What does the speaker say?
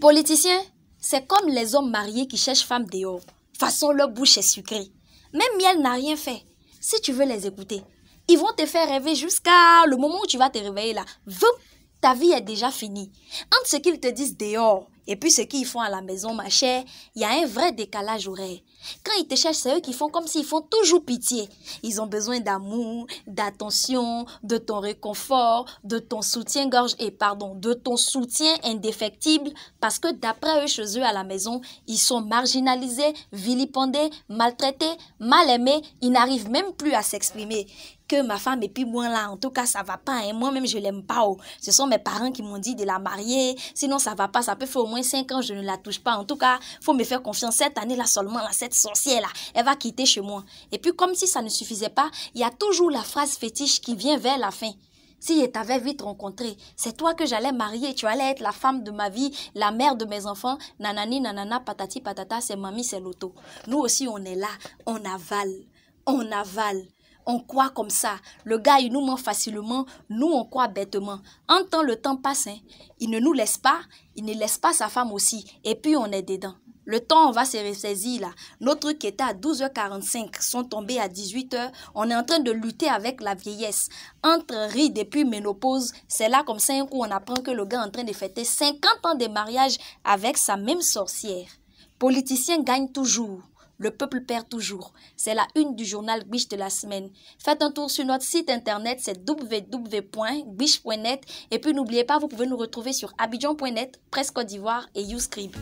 Politiciens, c'est comme les hommes mariés qui cherchent femmes dehors. façon, leur bouche est sucrée. Même miel n'a rien fait. Si tu veux les écouter, ils vont te faire rêver jusqu'à le moment où tu vas te réveiller là. Vum, ta vie est déjà finie. Entre ce qu'ils te disent dehors et puis ce qu'ils font à la maison, ma chère, il y a un vrai décalage horaire. Quand ils te cherchent, c'est eux qui font comme s'ils font toujours pitié. Ils ont besoin d'amour, d'attention, de ton réconfort, de ton soutien-gorge et pardon, de ton soutien indéfectible parce que d'après eux, chez eux à la maison, ils sont marginalisés, vilipendés, maltraités, mal aimés, ils n'arrivent même plus à s'exprimer que ma femme et puis moins là en tout cas ça va pas hein. moi-même je l'aime pas oh. ce sont mes parents qui m'ont dit de la marier sinon ça va pas ça peut faire au moins 5 ans je ne la touche pas en tout cas faut me faire confiance cette année là seulement là, cette sorcière là elle va quitter chez moi et puis comme si ça ne suffisait pas il y a toujours la phrase fétiche qui vient vers la fin si je t'avais vite rencontré, c'est toi que j'allais marier, tu allais être la femme de ma vie, la mère de mes enfants, nanani, nanana, patati, patata, c'est mamie, c'est l'auto. Nous aussi, on est là, on avale, on avale on croit comme ça. Le gars, il nous ment facilement, nous, on croit bêtement. En temps, le temps passe, hein. il ne nous laisse pas, il ne laisse pas sa femme aussi, et puis on est dedans. Le temps, on va se ressaisir là. Notre truc était à 12h45, sont tombés à 18h. On est en train de lutter avec la vieillesse. Entre rides et puis ménopause, c'est là comme ça où on apprend que le gars est en train de fêter 50 ans de mariage avec sa même sorcière. Politicien gagne toujours. Le peuple perd toujours. C'est la une du journal Guiche de la semaine. Faites un tour sur notre site internet, c'est www.guiche.net. Et puis n'oubliez pas, vous pouvez nous retrouver sur abidjan.net, Presse Côte d'Ivoire et YouScribe.